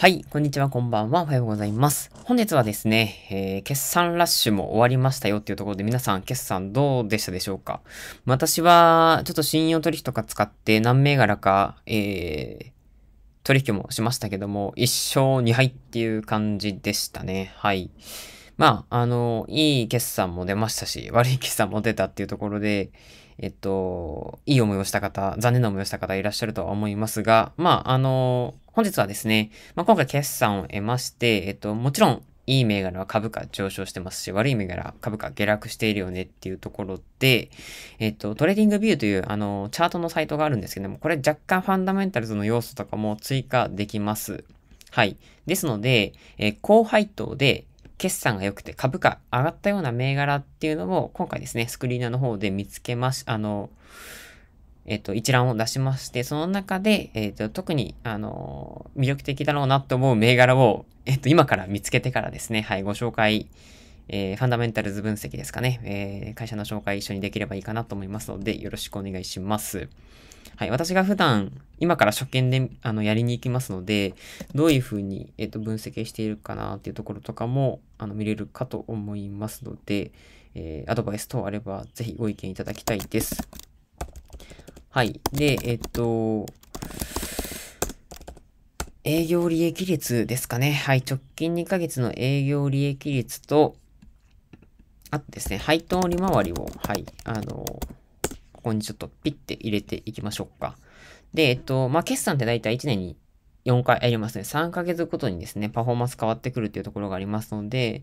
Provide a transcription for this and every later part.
はい、こんにちは、こんばんは、おはようございます。本日はですね、えー、決算ラッシュも終わりましたよっていうところで皆さん決算どうでしたでしょうか私は、ちょっと信用取引とか使って何銘柄か、えー、取引もしましたけども、1勝2敗っていう感じでしたね。はい。まあ、あの、いい決算も出ましたし、悪い決算も出たっていうところで、えっと、いい思いをした方、残念な思いをした方いらっしゃるとは思いますが、まあ、あの、本日はですね、まあ、今回決算を得まして、えっと、もちろん、いい銘柄は株価上昇してますし、悪い銘柄は株価下落しているよねっていうところで、えっと、トレーディングビューという、あの、チャートのサイトがあるんですけども、これ若干ファンダメンタルズの要素とかも追加できます。はい。ですので、えー、高配当で、決算が良くて株価上がったような銘柄っていうのも、今回ですね、スクリーナーの方で見つけまし、あの、えっと、一覧を出しまして、その中で、えっと、特に、あの、魅力的だろうなと思う銘柄を、えっと、今から見つけてからですね、はい、ご紹介、えー、ファンダメンタルズ分析ですかね、えー、会社の紹介一緒にできればいいかなと思いますので、よろしくお願いします。はい、私が普段、今から初見で、あの、やりに行きますので、どういうふうに、えっ、ー、と、分析しているかなっていうところとかも、あの、見れるかと思いますので、えー、アドバイス等あれば、ぜひご意見いただきたいです。はい。で、えっ、ー、と、営業利益率ですかね。はい。直近2ヶ月の営業利益率と、あとですね、配当利回りを、はい、あの、ここにちょっとピッて入れていきましょうか。で、えっと、まあ、決算って大体1年に4回ありますね。3ヶ月ごとにですね、パフォーマンス変わってくるっていうところがありますので、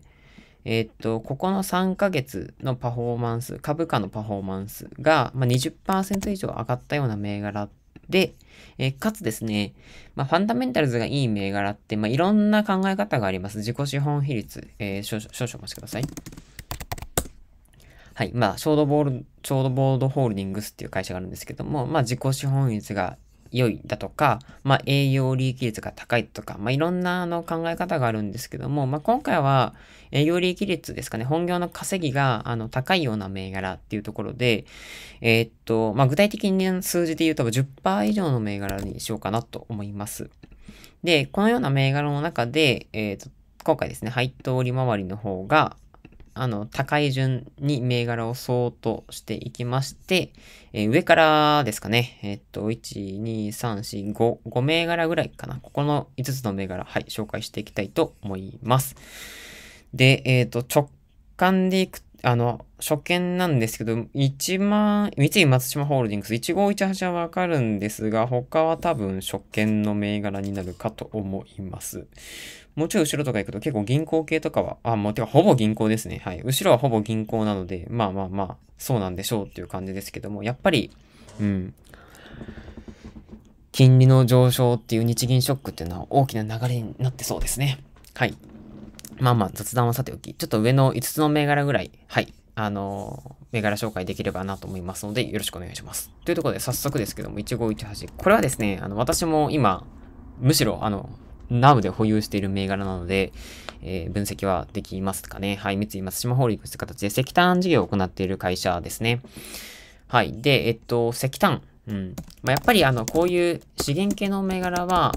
えっと、ここの3ヶ月のパフォーマンス、株価のパフォーマンスが、まあ、20%以上上がったような銘柄で、えかつですね、まあ、ファンダメンタルズがいい銘柄って、まあ、いろんな考え方があります。自己資本比率、えー、少々お待ちください。はい。まあ、ショートボール、ショートボードホールディングスっていう会社があるんですけども、まあ、自己資本率が良いだとか、まあ、栄養利益率が高いとか、まあ、いろんなあの考え方があるんですけども、まあ、今回は栄養利益率ですかね、本業の稼ぎがあの高いような銘柄っていうところで、えー、っと、まあ、具体的に、ね、数字で言うと10%以上の銘柄にしようかなと思います。で、このような銘柄の中で、えー、っと今回ですね、配当利回りの方が、あの、高い順に銘柄をそうとしていきまして、えー、上からですかね、えー、っと、1、2、3、4、5、5銘柄ぐらいかな。ここの5つの銘柄、はい、紹介していきたいと思います。で、えー、っと、直感でいくと、あの、初見なんですけど、1万、三井松島ホールディングス1518はわかるんですが、他は多分初見の銘柄になるかと思います。もうちょい後ろとか行くと結構銀行系とかは、あ、もうてかほぼ銀行ですね。はい。後ろはほぼ銀行なので、まあまあまあ、そうなんでしょうっていう感じですけども、やっぱり、うん。金利の上昇っていう日銀ショックっていうのは大きな流れになってそうですね。はい。まあまあ、雑談はさておき、ちょっと上の5つの銘柄ぐらい、はい、あの銘柄紹介できればなと思いますので、よろしくお願いします。というところで、早速ですけども、1518。これはですね、あの、私も今、むしろ、あの、ナウで保有している銘柄なので、えー、分析はできますかね。はい、三井松島ホールディングスという形で石炭事業を行っている会社ですね。はい。で、えっと、石炭。うん。まあ、やっぱりあの、こういう資源系の銘柄は、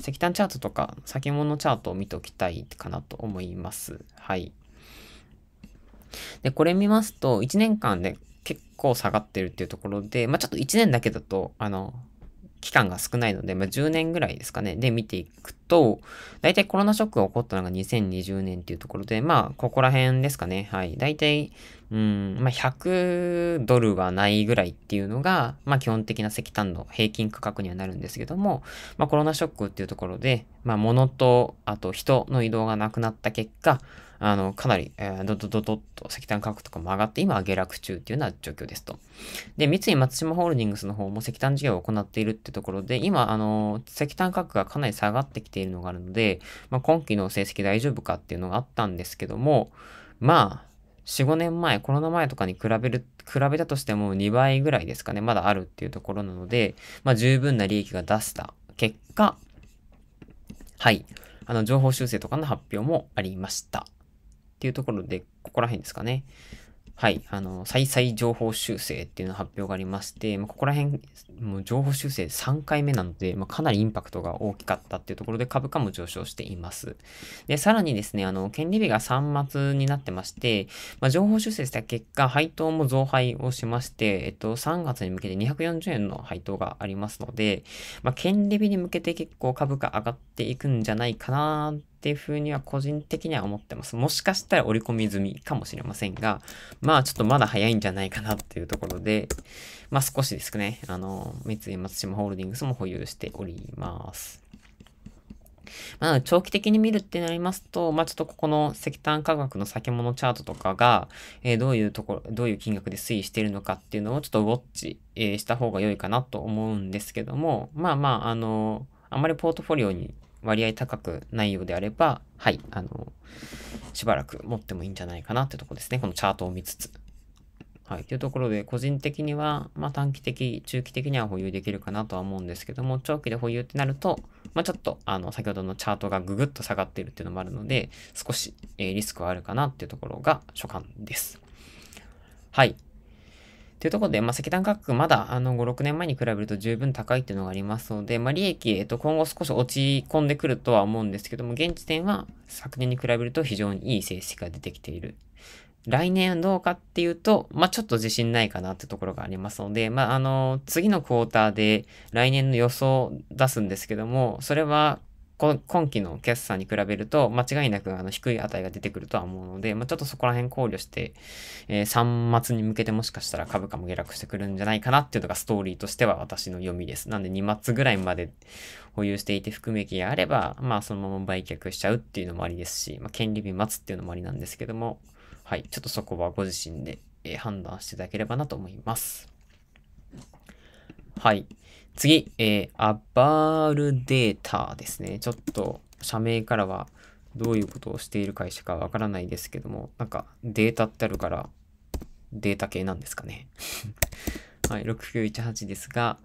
石炭チャートとか先物チャートを見ておきたいかなと思います。はい。で、これ見ますと、1年間で結構下がってるっていうところで、まあ、ちょっと1年だけだと、あの、期間が少ないので、まあ、10年ぐらいですかね、で見ていくと、大体コロナショックが起こったのが2020年っていうところで、まあ、ここら辺ですかね。はい。大体、うん、まあ、100ドルはないぐらいっていうのが、まあ、基本的な石炭の平均価格にはなるんですけども、まあ、コロナショックっていうところで、まあ、物と、あと人の移動がなくなった結果、あの、かなり、えー、ドドドドッと石炭価格とかも上がって、今は下落中っていうような状況ですと。で、三井松島ホールディングスの方も石炭事業を行っているってところで、今、あの、石炭価格がかなり下がってきているのがあるので、まあ、今期の成績大丈夫かっていうのがあったんですけども、まあ、4、5年前、コロナ前とかに比べる、比べたとしても2倍ぐらいですかね、まだあるっていうところなので、まあ十分な利益が出した結果、はい、あの情報修正とかの発表もありました。っていうところで、ここら辺ですかね。はい、あの、再々情報修正っていうの発表がありまして、まあ、ここら辺、もう情報修正3回目なので、まあ、かなりインパクトが大きかったっていうところで株価も上昇しています。で、さらにですね、あの、権利日が3末になってまして、まあ、情報修正した結果、配当も増配をしまして、えっと、3月に向けて240円の配当がありますので、まあ、権利日に向けて結構株価上がっていくんじゃないかなっていうふうには個人的には思ってます。もしかしたら折り込み済みかもしれませんが、まあちょっとまだ早いんじゃないかなっていうところで、まあ少しですね、あの、三井松島ホールディングスも保有しております。ま長期的に見るってなりますと、まあ、ちょっとここの石炭価格の先物チャートとかが、えー、どういうところ、どういう金額で推移しているのかっていうのをちょっとウォッチ、えー、した方が良いかなと思うんですけども、まあまあ、あのー、あまりポートフォリオに割合高くないようであれば、はい、あの、しばらく持ってもいいんじゃないかなってとこですね。このチャートを見つつ。はい。というところで、個人的には、まあ短期的、中期的には保有できるかなとは思うんですけども、長期で保有ってなると、まあちょっと、あの、先ほどのチャートがぐぐっと下がっているっていうのもあるので、少し、えー、リスクはあるかなっていうところが所感です。はい。というところで、まあ、石炭価格、まだ、あの、5、6年前に比べると十分高いっていうのがありますので、まあ、利益、えっと、今後少し落ち込んでくるとは思うんですけども、現時点は昨年に比べると非常にいい成績が出てきている。来年どうかっていうと、まあ、ちょっと自信ないかなってところがありますので、まあ、あの、次のクォーターで来年の予想を出すんですけども、それは今期の決算に比べると、間違いなくあの低い値が出てくるとは思うので、まあ、ちょっとそこら辺考慮して、えー、3末に向けてもしかしたら株価も下落してくるんじゃないかなっていうのがストーリーとしては私の読みです。なんで2末ぐらいまで保有していて含め益があれば、まあそのまま売却しちゃうっていうのもありですし、まあ、権利日つっていうのもありなんですけども、はい、ちょっとそこはご自身で、え判断していただければなと思います。はい。次、えー、アバールデータですね。ちょっと社名からはどういうことをしている会社かわからないですけども、なんかデータってあるからデータ系なんですかね。はい、6918ですが、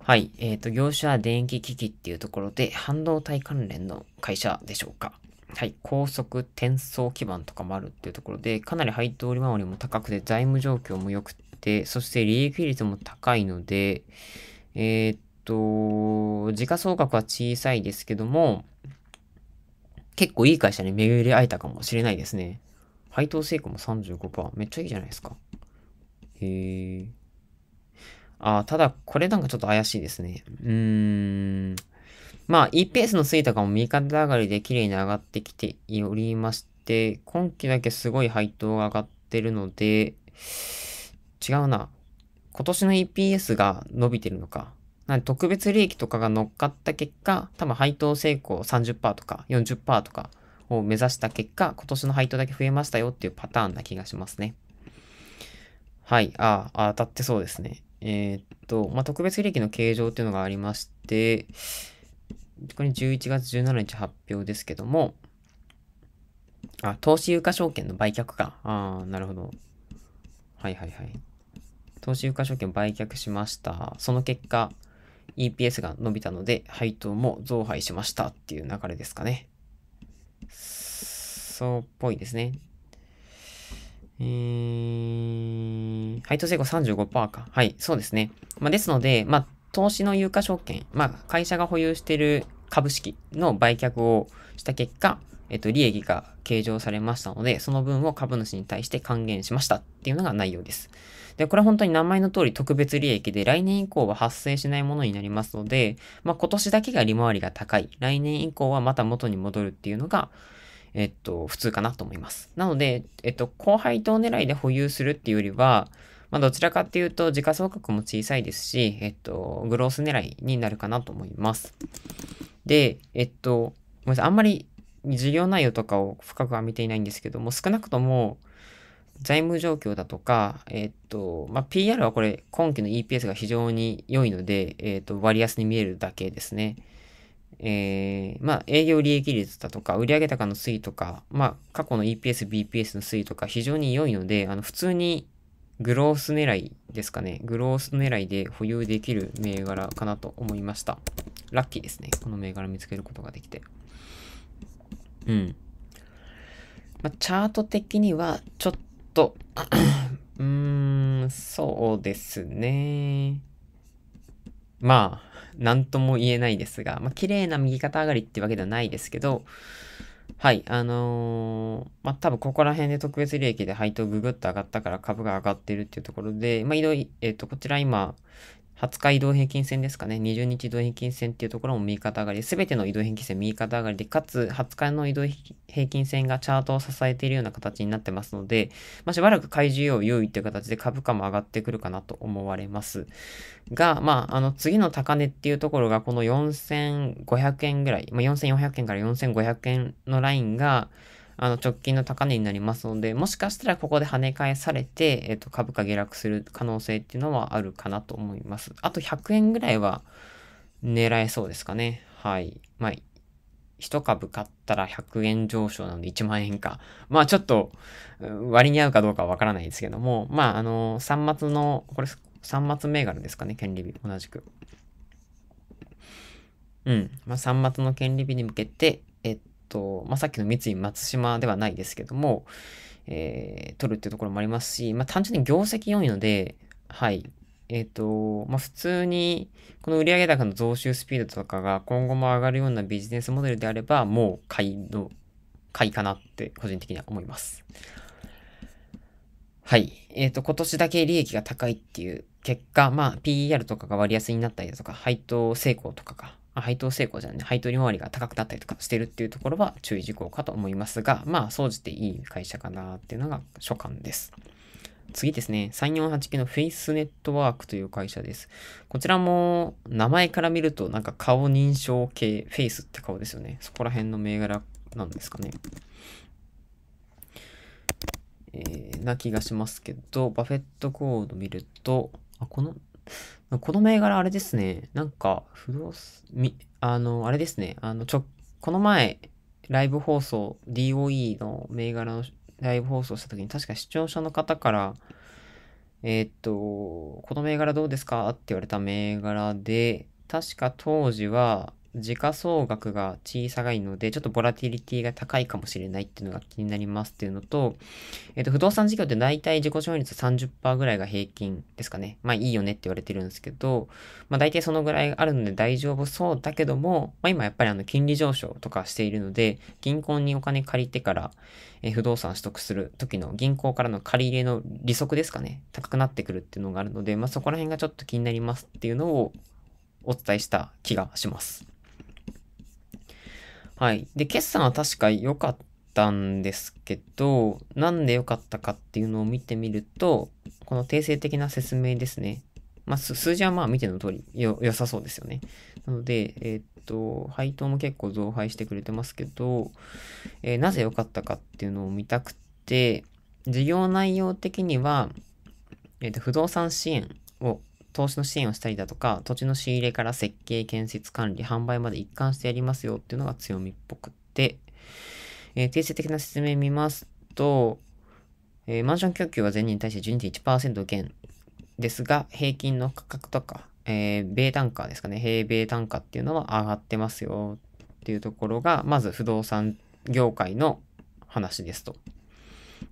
はい、えっ、ー、と、業者電気機器っていうところで、半導体関連の会社でしょうか。はい、高速転送基盤とかもあるっていうところで、かなり配当利回りも高くて、財務状況も良くて、そして利益率も高いので、えー、っと、時価総額は小さいですけども、結構いい会社に巡り会えたかもしれないですね。配当成功も35%。めっちゃいいじゃないですか。へえ。あ、ただ、これなんかちょっと怪しいですね。うーん。まあ、E ペースの推移とかも右肩上がりで綺麗に上がってきておりまして、今期だけすごい配当が上がってるので、違うな。今年の EPS が伸びてるのか。なんで特別利益とかが乗っかった結果、多分配当成功30%とか40%とかを目指した結果、今年の配当だけ増えましたよっていうパターンな気がしますね。はい、ああ、当たってそうですね。えー、っと、まあ、特別利益の形状っていうのがありまして、これ11月17日発表ですけども、あ、投資有価証券の売却か。ああ、なるほど。はいはいはい。投資有価証券売却しました。その結果、EPS が伸びたので、配当も増配しましたっていう流れですかね。そうっぽいですね。えー、配当成功35%か。はい、そうですね。まあ、ですので、まあ、投資の有価証券、まあ、会社が保有している株式の売却をした結果、えっと、利益が計上されましたので、その分を株主に対して還元しましたっていうのが内容です。で、これは本当に名前の通り特別利益で、来年以降は発生しないものになりますので、まあ、今年だけが利回りが高い。来年以降はまた元に戻るっていうのが、えっと、普通かなと思います。なので、えっと、高配当狙いで保有するっていうよりは、まあ、どちらかっていうと、時価総額も小さいですし、えっと、グロース狙いになるかなと思います。で、えっと、ごめんなさい、あんまり事業内容とかを深くは見ていないんですけども、少なくとも、財務状況だとか、えっと、まあ、PR はこれ、今期の EPS が非常に良いので、えっと、割安に見えるだけですね。えー、まあ、営業利益率だとか、売上高の推移とか、まあ、過去の EPS、BPS の推移とか、非常に良いので、あの、普通にグロース狙いですかね。グロース狙いで保有できる銘柄かなと思いました。ラッキーですね。この銘柄見つけることができて。うん。まあ、チャート的には、ちょっとうーん、そうですね。まあ、なんとも言えないですが、まあ、綺麗な右肩上がりってわけではないですけど、はい、あのー、まあ、多分ここら辺で特別利益で配当ググッと上がったから株が上がってるっていうところで、まあ、いろいろ、えっ、ー、と、こちら今、20日移動平均線ですかね。20日移動平均線っていうところも右肩上がり。すべての移動平均線右肩上がりで、かつ20日の移動平均線がチャートを支えているような形になってますので、まあ、しばらく買い需要優位っていう形で株価も上がってくるかなと思われます。が、まあ、あの、次の高値っていうところが、この4500円ぐらい、まあ、4400円から4500円のラインが、あの直近の高値になりますので、もしかしたらここで跳ね返されて、えっ、と、株価下落する可能性っていうのはあるかなと思います。あと100円ぐらいは狙えそうですかね。はい。まあ、1株買ったら100円上昇なので1万円か。まあちょっと割に合うかどうかはわからないですけども、まああの、3末の、これ3末銘柄ですかね、権利日、同じく。うん。まあ3末の権利日に向けて、と、まあ、さっきの三井松島ではないですけども、えー、取るっていうところもありますし、まあ、単純に業績良いので、はい。えっ、ー、と、まあ、普通に、この売上高の増収スピードとかが今後も上がるようなビジネスモデルであれば、もう買いの、買いかなって個人的には思います。はい。えっ、ー、と、今年だけ利益が高いっていう結果、まあ、PER とかが割安になったりだとか、配当成功とかが配当成功じゃんね、配当利回りが高くなったりとかしてるっていうところは注意事項かと思いますが、まあ、総じていい会社かなっていうのが所感です。次ですね、3489のフェイスネットワークという会社です。こちらも名前から見るとなんか顔認証系、フェイスって顔ですよね。そこら辺の銘柄なんですかね。えー、な気がしますけど、バフェットコード見ると、あ、このこの銘柄あれですね。なんか、不動産、あの、あれですね。あの、ちょ、この前、ライブ放送、DOE の銘柄のライブ放送した時に、確か視聴者の方から、えー、っと、この銘柄どうですかって言われた銘柄で、確か当時は、時価総額が小さがいので、ちょっとボラティリティが高いかもしれないっていうのが気になりますっていうのと、えっ、ー、と、不動産事業って大体自己承認率30%ぐらいが平均ですかね。まあいいよねって言われてるんですけど、まあ大体そのぐらいあるので大丈夫そうだけども、まあ今やっぱりあの金利上昇とかしているので、銀行にお金借りてから、えー、不動産取得する時の銀行からの借り入れの利息ですかね、高くなってくるっていうのがあるので、まあそこら辺がちょっと気になりますっていうのをお伝えした気がします。はい。で、決算は確か良かったんですけど、なんで良かったかっていうのを見てみると、この定性的な説明ですね。まあ、数字はまあ見ての通りよ、良さそうですよね。なので、えー、っと、配当も結構増配してくれてますけど、えー、なぜ良かったかっていうのを見たくて、事業内容的には、えー、っと不動産支援を投資の支援をしたりだとか、土地の仕入れから設計、建設、管理、販売まで一貫してやりますよっていうのが強みっぽくて、えー、定性的な説明見ますと、えー、マンション供給は前年に対して12.1%減ですが、平均の価格とか、えー、米単価ですかね、平米単価っていうのは上がってますよっていうところが、まず不動産業界の話ですと。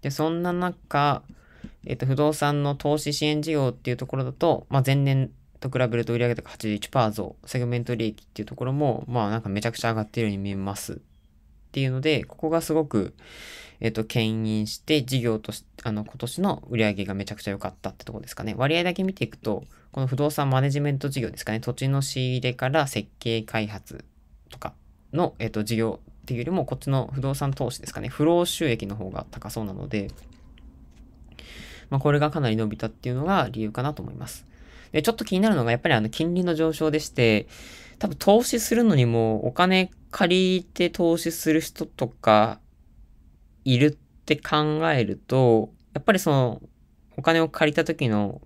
で、そんな中、えっ、と、不動産の投資支援事業っていうところだと、まあ、前年と比べると売上高81%増、セグメント利益っていうところも、まあ、なんかめちゃくちゃ上がっているように見えます。っていうので、ここがすごく、えっ、と、牽引して、事業として、あの、今年の売上がめちゃくちゃ良かったってとこですかね。割合だけ見ていくと、この不動産マネジメント事業ですかね、土地の仕入れから設計開発とかの、えっ、と、事業っていうよりも、こっちの不動産投資ですかね、不労収益の方が高そうなので、まあ、これがかなり伸びたっていうのが理由かなと思います。で、ちょっと気になるのがやっぱりあの金利の上昇でして、多分投資するのにもお金借りて投資する人とかいるって考えると、やっぱりそのお金を借りた時の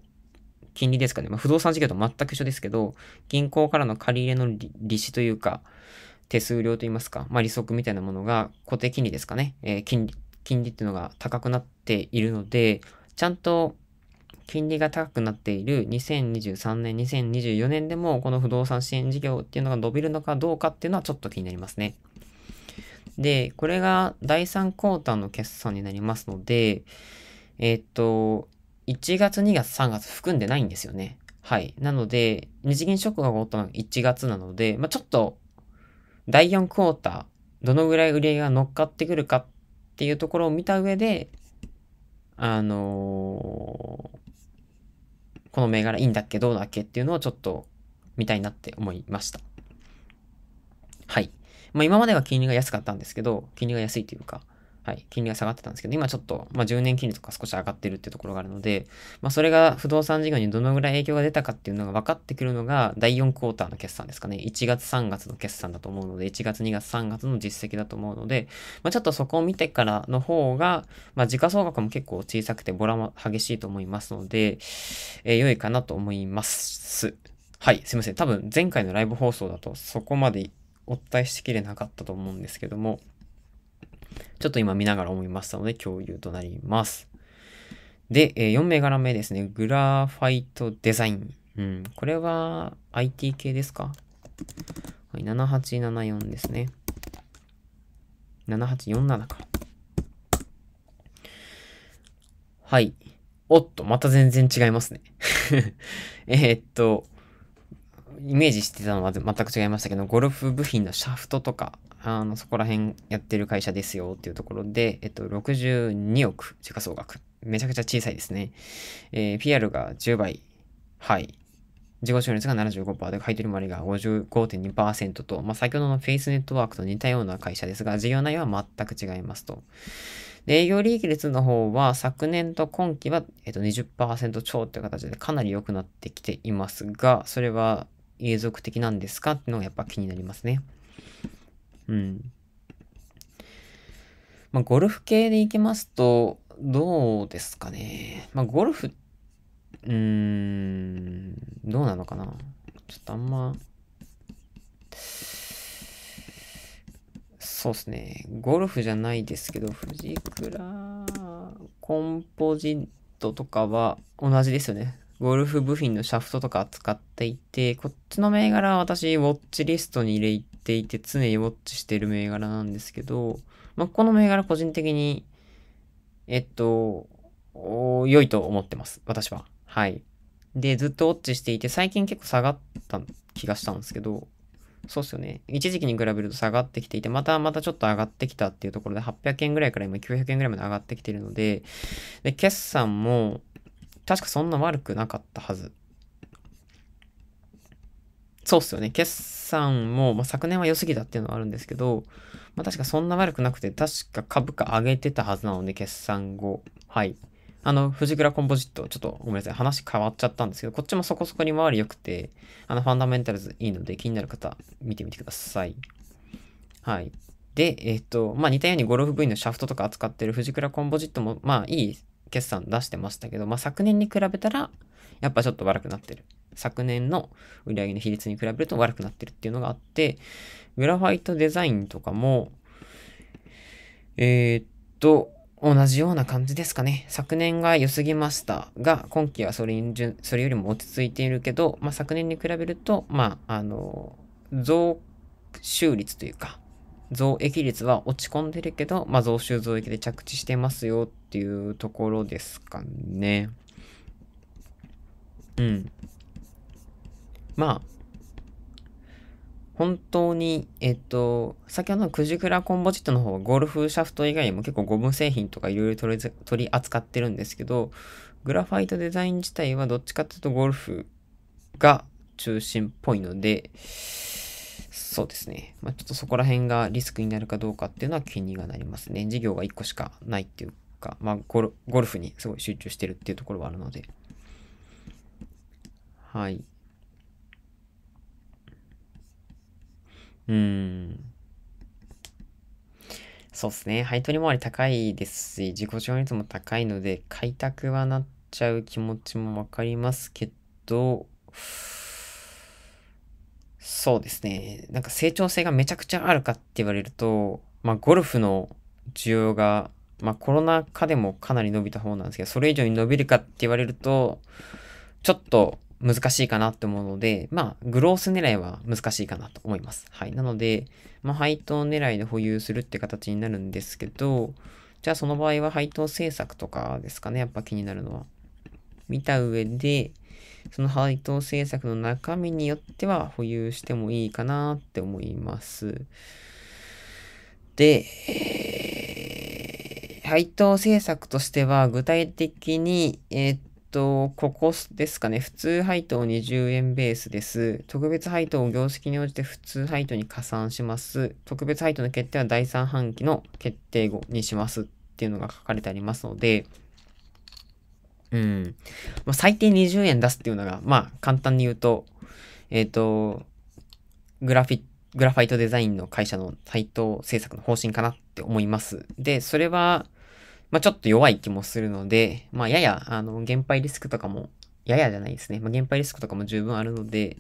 金利ですかね、まあ、不動産事業と全く一緒ですけど、銀行からの借り入れの利子というか、手数料といいますか、まあ、利息みたいなものが固定金利ですかね、えー、金利、金利っていうのが高くなっているので、ちゃんと金利が高くなっている2023年、2024年でもこの不動産支援事業っていうのが伸びるのかどうかっていうのはちょっと気になりますね。で、これが第3クォーターの決算になりますので、えっと、1月、2月、3月含んでないんですよね。はい。なので、日銀ショックが起こったのが1月なので、まあ、ちょっと、第4クォーター、どのぐらい売り上げが乗っかってくるかっていうところを見た上で、あのー、この銘柄いいんだっけどうだっけっていうのをちょっと見たいなって思いました。はい。まあ今までは金利が安かったんですけど、金利が安いというか、はい、金利が下がってたんですけど、今ちょっと、まあ、10年金利とか少し上がってるっていうところがあるので、まあ、それが不動産事業にどのぐらい影響が出たかっていうのが分かってくるのが、第4クォーターの決算ですかね。1月3月の決算だと思うので、1月2月3月の実績だと思うので、まあ、ちょっとそこを見てからの方が、まあ、時価総額も結構小さくて、ボラも激しいと思いますので、えー、良いかなと思います。はい、すいません。多分前回のライブ放送だとそこまでお伝えしきれなかったと思うんですけども、ちょっと今見ながら思いましたので共有となります。で、えー、4銘柄目ですね。グラファイトデザイン。うん。これは IT 系ですかはい、7874ですね。7847かはい。おっと、また全然違いますね。えっと、イメージしてたのは全く違いましたけど、ゴルフ部品のシャフトとか、あの、そこら辺やってる会社ですよっていうところで、えっと、62億、時価総額。めちゃくちゃ小さいですね。えー、PR が10倍。はい。自己承率が75%で、買い取り回りが55.2%と、まあ、先ほどのフェイスネットワークと似たような会社ですが、事業内容は全く違いますと。で、営業利益率の方は、昨年と今期は、えっと20、20%超という形でかなり良くなってきていますが、それは永続的なんですかっていうのがやっぱ気になりますね。うん。まあ、ゴルフ系でいきますと、どうですかね。まあ、ゴルフ、うーん、どうなのかな。ちょっとあんま、そうっすね。ゴルフじゃないですけど、藤倉コンポジットとかは同じですよね。ゴルフ部品のシャフトとか使っていて、こっちの銘柄は私、ウォッチリストに入れっていて常にウォッチしている銘柄なんですけど、まあ、この銘柄個人的に、えっと、良いと思ってます。私は。はい。で、ずっとウォッチしていて、最近結構下がった気がしたんですけど、そうっすよね。一時期に比べると下がってきていて、またまたちょっと上がってきたっていうところで、800円ぐらいから今900円ぐらいまで上がってきているので、で、決算も、確かそんな悪くなかったはずそうっすよね。決算も、まあ、昨年は良すぎたっていうのはあるんですけど、まあ、確かそんな悪くなくて、確か株価上げてたはずなので、決算後。はい。あの、藤倉コンポジット、ちょっとごめんなさい。話変わっちゃったんですけど、こっちもそこそこに周り良くて、あの、ファンダメンタルズいいので、気になる方、見てみてください。はい。で、えっ、ー、と、まあ、似たようにゴルフ部員のシャフトとか扱ってる藤倉コンポジットも、まあ、いい決算出してましたけど、まあ、昨年に比べたら、やっぱちょっと悪くなってる昨年の売上の比率に比べると悪くなってるっていうのがあって、グラファイトデザインとかも、えー、っと、同じような感じですかね。昨年が良すぎましたが、今期はそれにそれよりも落ち着いているけど、まあ、昨年に比べると、まあ、あの、増収率というか、増益率は落ち込んでるけど、まあ、増収増益で着地してますよっていうところですかね。うん。まあ、本当に、えっと、先ほどのクジクラコンボジットの方はゴルフシャフト以外にも結構ゴム製品とかいろいろ取り扱ってるんですけど、グラファイトデザイン自体はどっちかっていうとゴルフが中心っぽいので、そうですね。まあ、ちょっとそこら辺がリスクになるかどうかっていうのは気になりますね。事業が1個しかないっていうか、まあゴル、ゴルフにすごい集中してるっていうところはあるので。はい。うん。そうですね。配当利回り高いですし、自己資本率も高いので、買いたくはなっちゃう気持ちもわかりますけど、そうですね。なんか成長性がめちゃくちゃあるかって言われると、まあゴルフの需要が、まあコロナ禍でもかなり伸びた方なんですけど、それ以上に伸びるかって言われると、ちょっと難しいかなって思うので、まあ、グロース狙いは難しいかなと思います。はい。なので、まあ、配当狙いで保有するって形になるんですけど、じゃあその場合は配当政策とかですかね、やっぱ気になるのは。見た上で、その配当政策の中身によっては保有してもいいかなって思います。で、配当政策としては具体的に、えー、っと、ここですかね。普通配当20円ベースです。特別配当を業績に応じて普通配当に加算します。特別配当の決定は第3半期の決定後にしますっていうのが書かれてありますので、うん。まあ、最低20円出すっていうのが、まあ、簡単に言うと、えっ、ー、と、グラフィット、グラファイトデザインの会社の配当政策の方針かなって思います。で、それは、まあ、ちょっと弱い気もするので、まあ、やや、あの、減配リスクとかも、ややじゃないですね。まあ、減配リスクとかも十分あるので、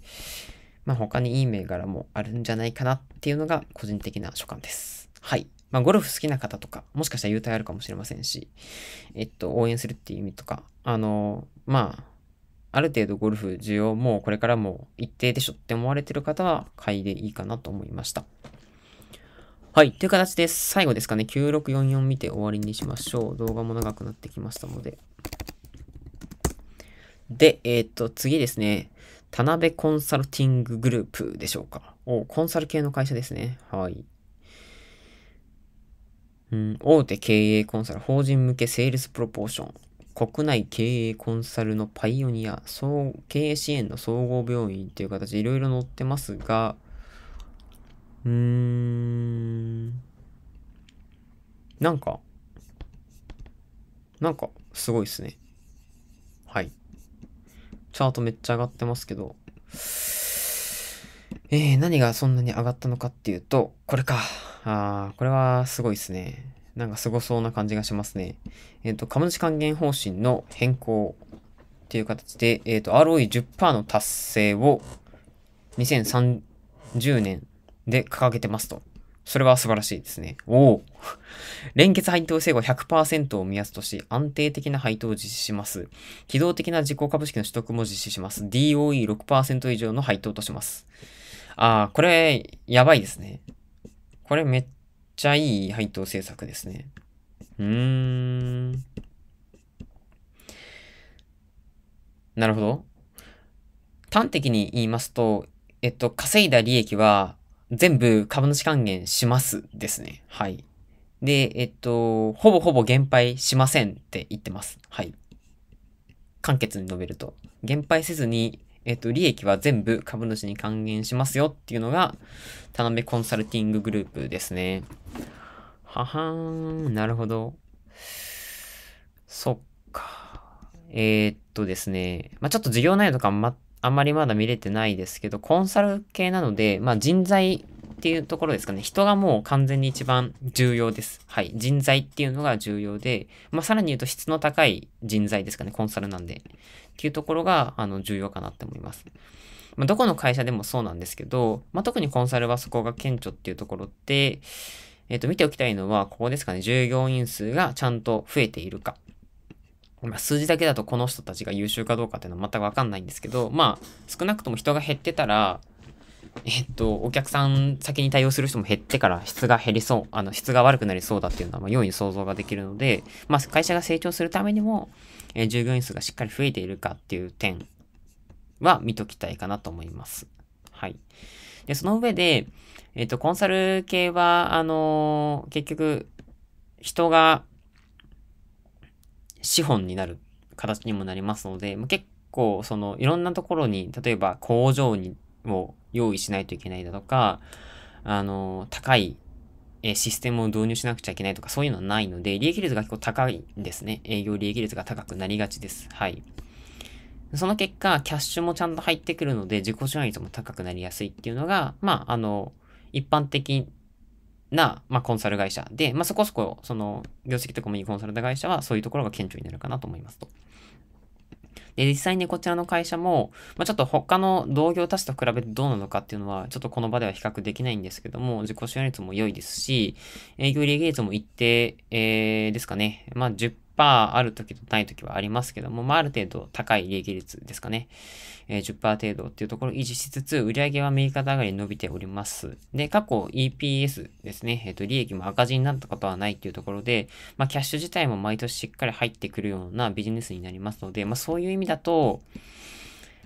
まあ、他にいい銘柄もあるんじゃないかなっていうのが個人的な所感です。はい。まあ、ゴルフ好きな方とか、もしかしたら優待あるかもしれませんし、えっと、応援するっていう意味とか、あの、まあ、ある程度ゴルフ需要もこれからも一定でしょって思われてる方は買いでいいかなと思いました。はい。という形で最後ですかね。9644見て終わりにしましょう。動画も長くなってきましたので。で、えっ、ー、と、次ですね。田辺コンサルティンググループでしょうか。おコンサル系の会社ですね。はい。うん、大手経営コンサル、法人向けセールスプロポーション、国内経営コンサルのパイオニア、総経営支援の総合病院という形でいろいろ載ってますが、うん。なんか、なんか、すごいっすね。はい。チャートめっちゃ上がってますけど、えー、何がそんなに上がったのかっていうと、これか。あー、これはすごいっすね。なんかすごそうな感じがしますね。えっ、ー、と、株主還元方針の変更っていう形で、えっ、ー、と、ROE10% の達成を2030年で掲げてますと。それは素晴らしいですね。おお 連結配当制後100%を目安とし、安定的な配当を実施します。機動的な自己株式の取得も実施します。DOE6% 以上の配当とします。ああ、これ、やばいですね。これめっちゃいい配当政策ですね。うーん。なるほど。端的に言いますと、えっと、稼いだ利益は、全部株主還元しますですね。はい。で、えっと、ほぼほぼ減配しませんって言ってます。はい。簡潔に述べると。減配せずに、えっと、利益は全部株主に還元しますよっていうのが、田辺コンサルティンググループですね。ははーん、なるほど。そっか。えー、っとですね、まあ、ちょっと授業内容とかあんまりまだ見れてないですけど、コンサル系なので、まあ、人材っていうところですかね。人がもう完全に一番重要です。はい。人材っていうのが重要で、まあ、さらに言うと質の高い人材ですかね。コンサルなんで。っていうところが、あの、重要かなって思います。まあ、どこの会社でもそうなんですけど、まあ、特にコンサルはそこが顕著っていうところって、えっ、ー、と、見ておきたいのは、ここですかね。従業員数がちゃんと増えているか。まあ、数字だけだとこの人たちが優秀かどうかっていうのは全くわかんないんですけど、まあ、少なくとも人が減ってたら、えっと、お客さん先に対応する人も減ってから質が減りそう、あの、質が悪くなりそうだっていうのは、まあ、容易に想像ができるので、まあ、会社が成長するためにも、えー、従業員数がしっかり増えているかっていう点は見ときたいかなと思います。はい。で、その上で、えっと、コンサル系は、あのー、結局、人が資本になる形にもなりますので、ま結構、その、いろんなところに、例えば工場にを用意しないといけないだとか、あの、高いシステムを導入しなくちゃいけないとか、そういうのはないので、利益率が結構高いんですね。営業利益率が高くなりがちです。はい。その結果、キャッシュもちゃんと入ってくるので、自己資本率も高くなりやすいっていうのが、まあ、あの、一般的な、まあ、コンサル会社で、まあ、そこそこ、その、業績とかもいいコンサルタ会社は、そういうところが顕著になるかなと思いますと。で、実際にこちらの会社も、まあ、ちょっと他の同業他社と比べてどうなのかっていうのは、ちょっとこの場では比較できないんですけども、自己使用率も良いですし、営業利益率も一定、えー、ですかね。まあ10、10%ある時とない時はありますけども、まあ、ある程度高い利益率ですかね。えー、10%程度っていうところを維持しつつ、売上は右肩上がりに伸びております。で、過去 EPS ですね、えっ、ー、と、利益も赤字になったことはないっていうところで、まあ、キャッシュ自体も毎年しっかり入ってくるようなビジネスになりますので、まあ、そういう意味だと、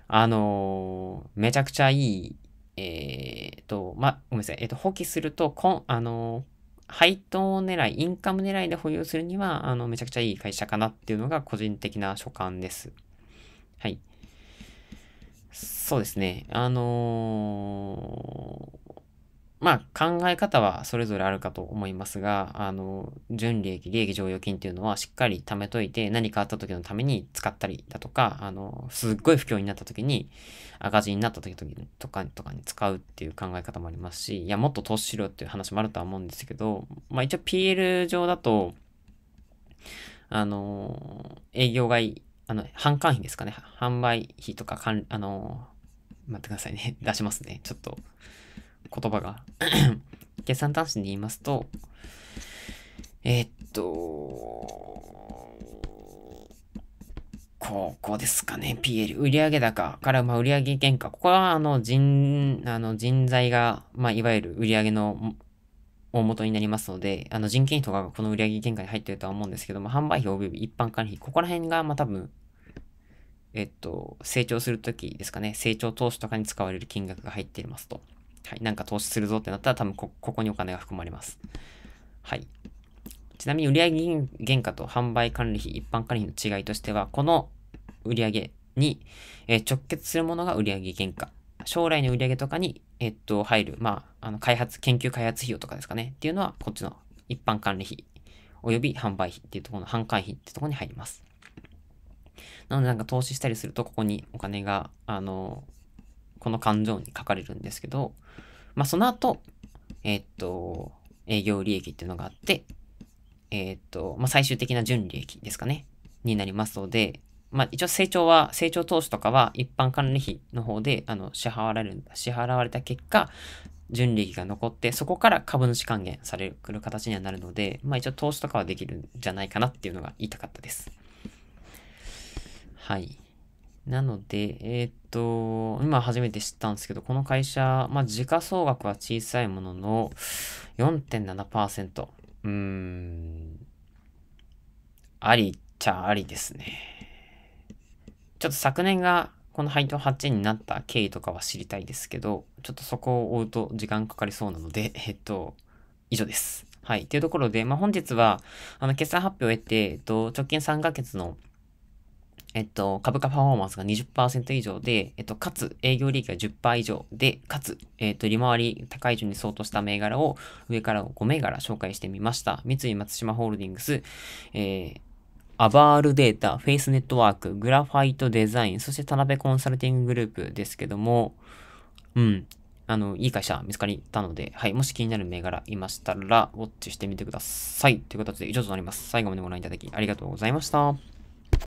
あのー、めちゃくちゃいい、えっ、ー、と、まあ、ごめんなさい、えっ、と、放棄すると、こん、あのー配当狙い、インカム狙いで保有するには、あの、めちゃくちゃいい会社かなっていうのが個人的な所感です。はい。そうですね。あのーまあ、考え方はそれぞれあるかと思いますが、あの、純利益、利益剰余金っていうのはしっかり貯めといて、何かあった時のために使ったりだとか、あの、すっごい不況になった時に、赤字になった時とかとかに使うっていう考え方もありますし、いや、もっと投資しろっていう話もあるとは思うんですけど、まあ一応 PL 上だと、あの、営業外、あの、販管費ですかね。販売費とかあの、待ってくださいね。出しますね。ちょっと、言葉が 計算端子で言いますと、えー、っと、ここですかね、PL。売上高から、まあ、売上原価。ここは、あの、人、あの、人材が、まあ、いわゆる売上の大元になりますので、あの、人件費とかがこの売上原価に入ってるとは思うんですけども、販売費及び一般管理費。ここら辺が、まあ、多分、えっと、成長するときですかね、成長投資とかに使われる金額が入っていますと。はい、なんか投資するぞってなったら多分ここにお金が含まれます。はい。ちなみに売上原価と販売管理費、一般管理費の違いとしては、この売上に、え直結するものが売上原価。将来の売上とかに、えっと、入る、まあ、あの、開発、研究開発費用とかですかね。っていうのは、こっちの一般管理費、および販売費っていうところの、販管費っていうところに入ります。なので、なんか投資したりすると、ここにお金が、あの、この勘定に書かれるんですけど、まあ、その後、えー、っと、営業利益っていうのがあって、えー、っと、まあ、最終的な純利益ですかね、になりますので、まあ、一応成長は、成長投資とかは一般管理費の方で、あの、支払われる、支払われた結果、純利益が残って、そこから株主還元される形にはなるので、まあ一応投資とかはできるんじゃないかなっていうのが言いたかったです。はい。なので、えっ、と、今初めて知ったんですけど、この会社、まあ、時価総額は小さいものの4.7%。うーん、ありっちゃありですね。ちょっと昨年がこの配当8円になった経緯とかは知りたいですけど、ちょっとそこを追うと時間かかりそうなので、えっと、以上です。はい。というところで、まあ、本日は、あの、決算発表を得て、えっと、直近3ヶ月のえっと、株価パフォーマンスが20%以上で、えっと、かつ営業利益が10%以上で、かつ、えっと、利回り高い順に相当した銘柄を上から5銘柄紹介してみました。三井松島ホールディングス、えー、アバールデータ、フェイスネットワーク、グラファイトデザイン、そして田辺コンサルティンググループですけども、うん、あの、いい会社見つかりたので、はい、もし気になる銘柄いましたら、ウォッチしてみてください。という形で以上となります。最後までご覧いただきありがとうございました。